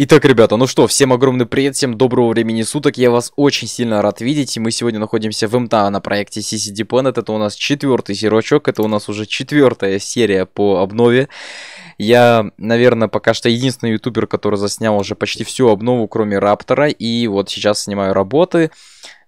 Итак, ребята, ну что, всем огромный привет, всем доброго времени суток, я вас очень сильно рад видеть, и мы сегодня находимся в МТА на проекте CCD Planet, это у нас четвертый сервачок, это у нас уже четвертая серия по обнове. Я, наверное, пока что единственный ютубер, который заснял уже почти всю обнову, кроме Раптора, и вот сейчас снимаю работы,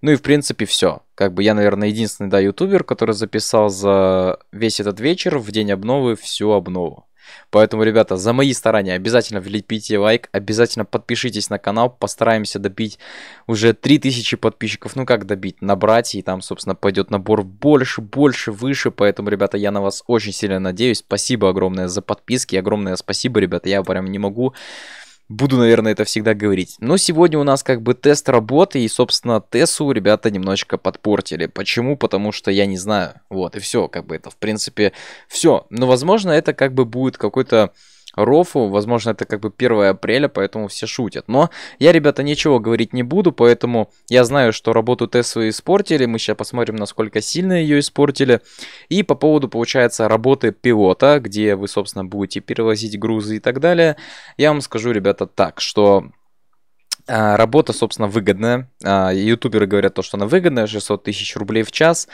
ну и в принципе все. Как бы я, наверное, единственный, да, ютубер, который записал за весь этот вечер, в день обновы, всю обнову. Поэтому, ребята, за мои старания обязательно влепите лайк, обязательно подпишитесь на канал, постараемся добить уже 3000 подписчиков. Ну как добить? Набрать, и там, собственно, пойдет набор больше, больше, выше. Поэтому, ребята, я на вас очень сильно надеюсь. Спасибо огромное за подписки, огромное спасибо, ребята. Я прям не могу Буду, наверное, это всегда говорить. Но сегодня у нас как бы тест работы, и, собственно, Тессу ребята немножечко подпортили. Почему? Потому что я не знаю. Вот, и все, как бы это, в принципе, все. Но, возможно, это как бы будет какой-то Рофу. Возможно, это как бы 1 апреля, поэтому все шутят. Но я, ребята, ничего говорить не буду, поэтому я знаю, что работу Теслы испортили. Мы сейчас посмотрим, насколько сильно ее испортили. И по поводу, получается, работы пилота, где вы, собственно, будете перевозить грузы и так далее. Я вам скажу, ребята, так, что а, работа, собственно, выгодная. А, ютуберы говорят то, что она выгодная, 600 тысяч рублей в час.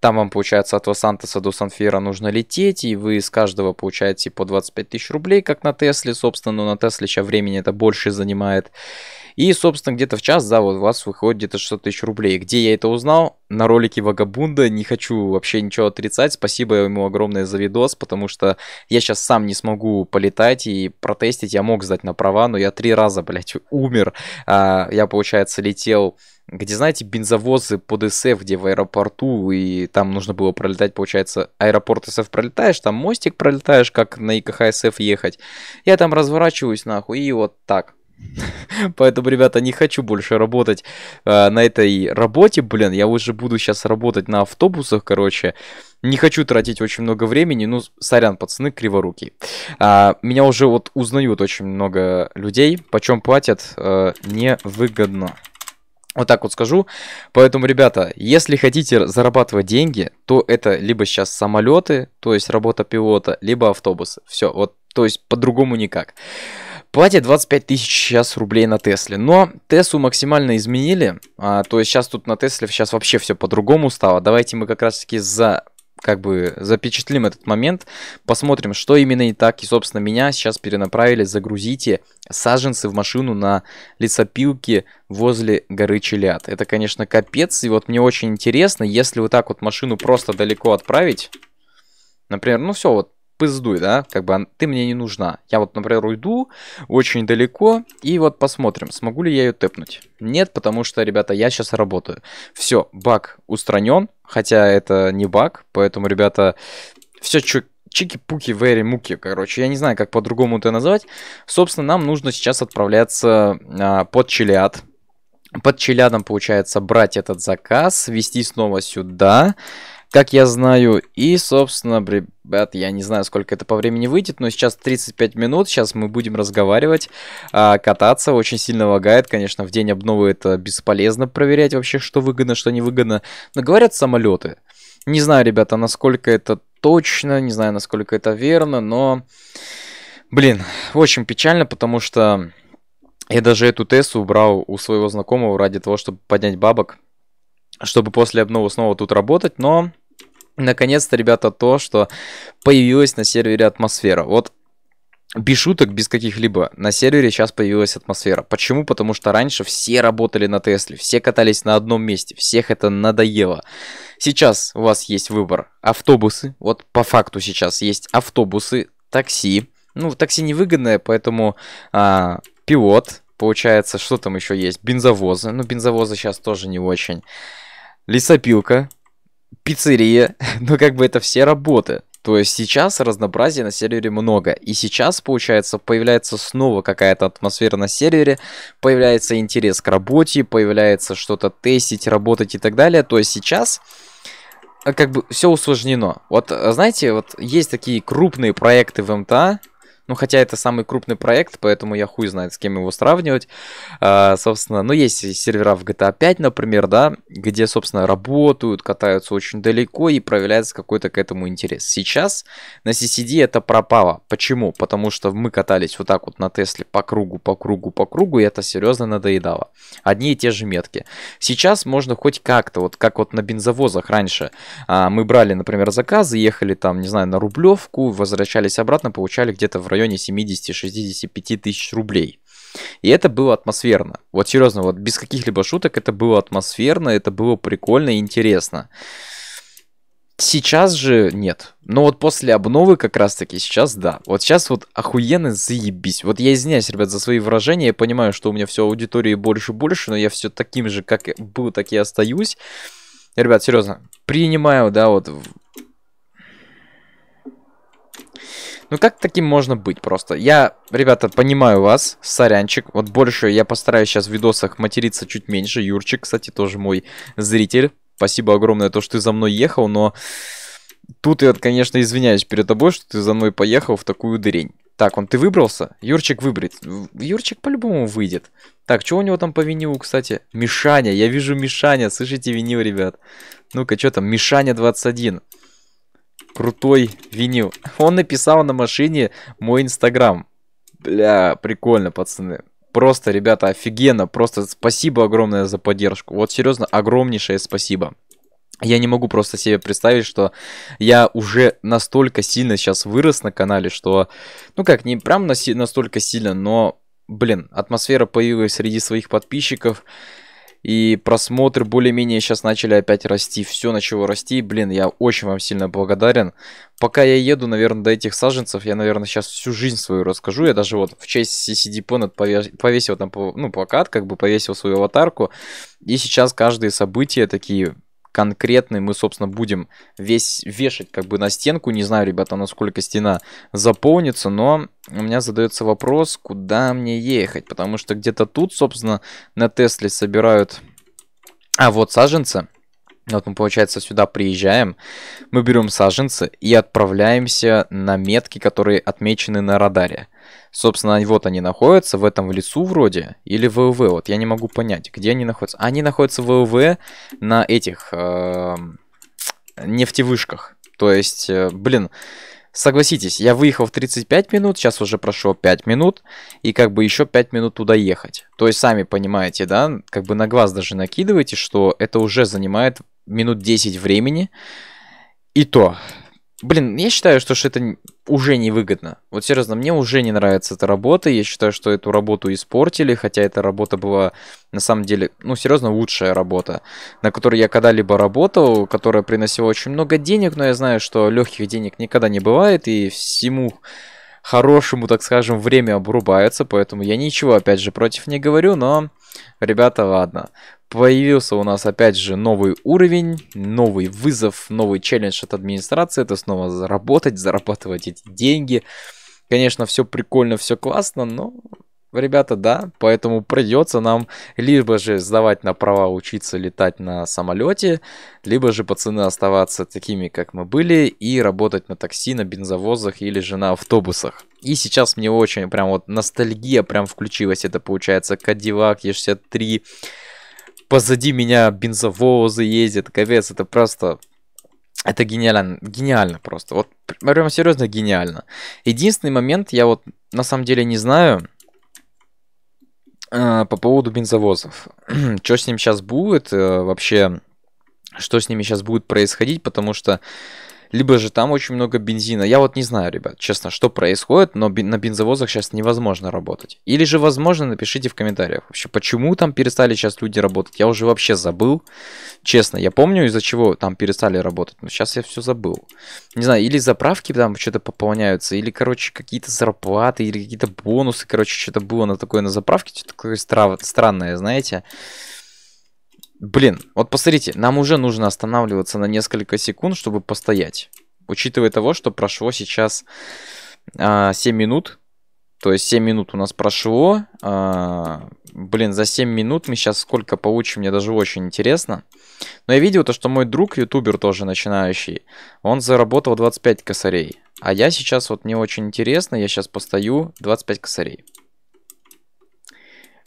Там вам, получается, от лос до Санфера нужно лететь, и вы с каждого получаете по 25 тысяч рублей, как на Тесле, собственно, но на Тесле сейчас времени это больше занимает. И, собственно, где-то в час, да, вот у вас выходит где-то 600 тысяч рублей. Где я это узнал? На ролике Вагабунда. Не хочу вообще ничего отрицать. Спасибо ему огромное за видос, потому что я сейчас сам не смогу полетать и протестить. Я мог сдать на права, но я три раза, блядь, умер. А, я, получается, летел где, знаете, бензовозы под СФ, где в аэропорту, и там нужно было пролетать, получается, аэропорт СФ пролетаешь, там мостик пролетаешь, как на ИКХ СФ ехать. Я там разворачиваюсь, нахуй, и вот так. Поэтому, ребята, не хочу больше работать э, на этой работе, блин. Я уже буду сейчас работать на автобусах, короче. Не хочу тратить очень много времени, ну, сорян, пацаны, криворуки. А, меня уже вот узнают очень много людей, почем платят, э, невыгодно. Вот так вот скажу. Поэтому, ребята, если хотите зарабатывать деньги, то это либо сейчас самолеты, то есть работа пилота, либо автобус. Все, вот, то есть по-другому никак. Платят 25 тысяч сейчас рублей на Тесле. Но Теслу максимально изменили. А, то есть сейчас тут на Тесле сейчас вообще все по-другому стало. Давайте мы как раз таки за как бы запечатлим этот момент, посмотрим, что именно не так. И, собственно, меня сейчас перенаправили, загрузите саженцы в машину на лесопилке возле горы Челят. Это, конечно, капец, и вот мне очень интересно, если вот так вот машину просто далеко отправить, например, ну все, вот пиздуй, да, как бы ты мне не нужна. Я вот, например, уйду очень далеко, и вот посмотрим, смогу ли я ее тэпнуть. Нет, потому что, ребята, я сейчас работаю. Все, баг устранен, хотя это не баг, поэтому, ребята, все чики-пуки, вери-муки, короче, я не знаю, как по-другому это назвать. Собственно, нам нужно сейчас отправляться а, под Челиад. Под Челядом, получается, брать этот заказ, вести снова Сюда как я знаю. И, собственно, ребят, я не знаю, сколько это по времени выйдет, но сейчас 35 минут, сейчас мы будем разговаривать, а, кататься, очень сильно лагает, конечно, в день обновы это бесполезно проверять вообще, что выгодно, что не выгодно. Но говорят самолеты. Не знаю, ребята, насколько это точно, не знаю, насколько это верно, но... Блин, очень печально, потому что я даже эту Тессу убрал у своего знакомого ради того, чтобы поднять бабок чтобы после обнова снова тут работать, но... Наконец-то, ребята, то, что появилась на сервере атмосфера. Вот без шуток, без каких-либо. На сервере сейчас появилась атмосфера. Почему? Потому что раньше все работали на Тесле, все катались на одном месте, всех это надоело. Сейчас у вас есть выбор. Автобусы, вот по факту сейчас есть автобусы, такси. Ну, такси невыгодное, поэтому а, пилот, получается, что там еще есть? Бензовозы. Ну, бензовозы сейчас тоже не очень лесопилка, пиццерия, ну как бы это все работы. То есть сейчас разнообразия на сервере много. И сейчас, получается, появляется снова какая-то атмосфера на сервере, появляется интерес к работе, появляется что-то тестить, работать и так далее. То есть сейчас э, как бы все усложнено. Вот, э, знаете, вот есть такие крупные проекты в МTA, ну, хотя это самый крупный проект, поэтому я хуй знает, с кем его сравнивать. А, собственно, ну, есть сервера в GTA 5, например, да, где, собственно, работают, катаются очень далеко и проявляется какой-то к этому интерес. Сейчас на CCD это пропало. Почему? Потому что мы катались вот так вот на Тесле по кругу, по кругу, по кругу, и это серьезно надоедало. Одни и те же метки. Сейчас можно хоть как-то, вот как вот на бензовозах раньше, а, мы брали, например, заказы, ехали там, не знаю, на Рублевку, возвращались обратно, получали где-то в районе районе 70-65 тысяч рублей. И это было атмосферно. Вот серьезно, вот без каких-либо шуток это было атмосферно, это было прикольно и интересно. Сейчас же нет. Но вот после обновы как раз-таки сейчас да. Вот сейчас вот охуенно заебись. Вот я извиняюсь, ребят, за свои выражения. Я понимаю, что у меня все аудитории больше и больше, но я все таким же, как был, так и остаюсь. Ребят, серьезно, принимаю, да, вот Ну как таким можно быть просто? Я, ребята, понимаю вас, сорянчик. Вот больше я постараюсь сейчас в видосах материться чуть меньше. Юрчик, кстати, тоже мой зритель. Спасибо огромное, то, что ты за мной ехал, но... Тут я, конечно, извиняюсь перед тобой, что ты за мной поехал в такую дырень. Так, он, ты выбрался? Юрчик выбрит. Юрчик по-любому выйдет. Так, что у него там по винилу, кстати? Мишаня, я вижу Мишаня, слышите винил, ребят? Ну-ка, что там, Мишаня 21 крутой винил. Он написал на машине мой инстаграм. Бля, прикольно, пацаны. Просто, ребята, офигенно. Просто спасибо огромное за поддержку. Вот, серьезно, огромнейшее спасибо. Я не могу просто себе представить, что я уже настолько сильно сейчас вырос на канале, что, ну как, не прям настолько сильно, но, блин, атмосфера появилась среди своих подписчиков. И просмотры более-менее сейчас начали опять расти. Все начало расти. Блин, я очень вам сильно благодарен. Пока я еду, наверное, до этих саженцев, я, наверное, сейчас всю жизнь свою расскажу. Я даже вот в честь CCD Planet повесил там, ну, плакат, как бы повесил свою аватарку. И сейчас каждые события такие конкретный. Мы, собственно, будем весь вешать как бы на стенку. Не знаю, ребята, насколько стена заполнится, но у меня задается вопрос, куда мне ехать. Потому что где-то тут, собственно, на Тесле собирают... А, вот саженцы. Вот мы, получается, сюда приезжаем, мы берем саженцы и отправляемся на метки, которые отмечены на радаре. Собственно, вот они находятся в этом лесу вроде, или в ВВ, вот я не могу понять, где они находятся. Они находятся в ВВ на этих э, нефтевышках. То есть, э, блин, согласитесь, я выехал в 35 минут, сейчас уже прошло 5 минут, и как бы еще 5 минут туда ехать. То есть, сами понимаете, да, как бы на глаз даже накидываете, что это уже занимает минут 10 времени. И то. Блин, я считаю, что это уже невыгодно. Вот серьезно, мне уже не нравится эта работа. Я считаю, что эту работу испортили, хотя эта работа была на самом деле, ну, серьезно, лучшая работа, на которой я когда-либо работал, которая приносила очень много денег, но я знаю, что легких денег никогда не бывает, и всему хорошему, так скажем, время обрубается, поэтому я ничего, опять же, против не говорю, но Ребята, ладно. Появился у нас опять же новый уровень, новый вызов, новый челлендж от администрации. Это снова заработать, зарабатывать эти деньги. Конечно, все прикольно, все классно, но ребята, да, поэтому придется нам либо же сдавать на права учиться летать на самолете, либо же, пацаны, оставаться такими, как мы были, и работать на такси, на бензовозах или же на автобусах. И сейчас мне очень прям вот ностальгия прям включилась. Это получается Кадиллак Е63. Позади меня бензовозы ездят. Капец, это просто... Это гениально, гениально просто. Вот прям серьезно гениально. Единственный момент, я вот на самом деле не знаю э, по поводу бензовозов. что с ним сейчас будет э, вообще? Что с ними сейчас будет происходить? Потому что либо же там очень много бензина. Я вот не знаю, ребят, честно, что происходит, но на бензовозах сейчас невозможно работать. Или же возможно, напишите в комментариях вообще, почему там перестали сейчас люди работать. Я уже вообще забыл, честно. Я помню, из-за чего там перестали работать, но сейчас я все забыл. Не знаю, или заправки там что-то пополняются, или, короче, какие-то зарплаты, или какие-то бонусы, короче, что-то было на такое на заправке, что-то такое странное, знаете. Блин, вот посмотрите, нам уже нужно останавливаться на несколько секунд, чтобы постоять. Учитывая того, что прошло сейчас а, 7 минут. То есть 7 минут у нас прошло. А, блин, за 7 минут мы сейчас сколько получим, мне даже очень интересно. Но я видел то, что мой друг, ютубер тоже начинающий, он заработал 25 косарей. А я сейчас, вот мне очень интересно, я сейчас постою 25 косарей.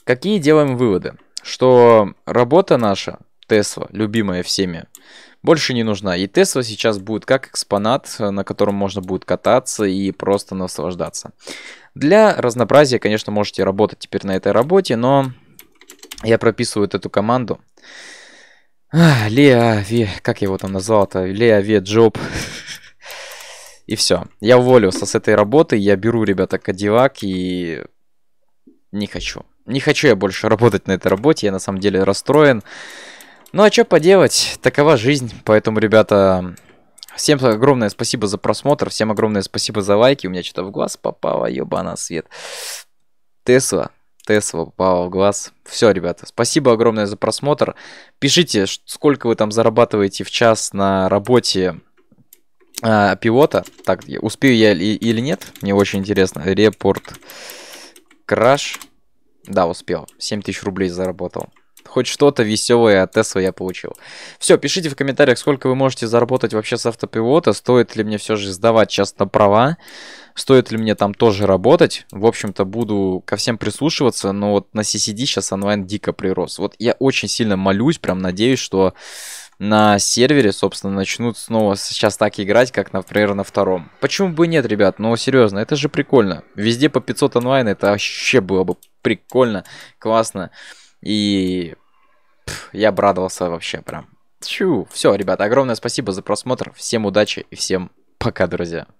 Какие делаем выводы? что работа наша, Тесла, любимая всеми, больше не нужна. И Тесла сейчас будет как экспонат, на котором можно будет кататься и просто наслаждаться. Для разнообразия, конечно, можете работать теперь на этой работе, но я прописываю вот эту команду. А, Леа, как я его там назвал-то? Леа, Джоб. И все. Я уволился с этой работы, я беру, ребята, Кадиллак и не хочу. Не хочу я больше работать на этой работе, я на самом деле расстроен. Ну а что поделать, такова жизнь, поэтому, ребята, всем огромное спасибо за просмотр, всем огромное спасибо за лайки, у меня что-то в глаз попало, ебана свет. Тесла, Тесла попала в глаз. Все, ребята, спасибо огромное за просмотр. Пишите, сколько вы там зарабатываете в час на работе э, а, пилота. Так, успею я или нет, мне очень интересно. Репорт краш. Да, успел. тысяч рублей заработал. Хоть что-то веселое от Tesla я получил. Все, пишите в комментариях, сколько вы можете заработать вообще с автопилота. Стоит ли мне все же сдавать сейчас права? Стоит ли мне там тоже работать? В общем-то, буду ко всем прислушиваться. Но вот на CCD сейчас онлайн дико прирос. Вот я очень сильно молюсь, прям надеюсь, что на сервере, собственно, начнут снова сейчас так играть, как, например, на втором. Почему бы нет, ребят? Но ну, серьезно, это же прикольно. Везде по 500 онлайн, это вообще было бы прикольно, классно. И пф, я обрадовался вообще прям. Чу. Все, ребята, огромное спасибо за просмотр. Всем удачи и всем пока, друзья.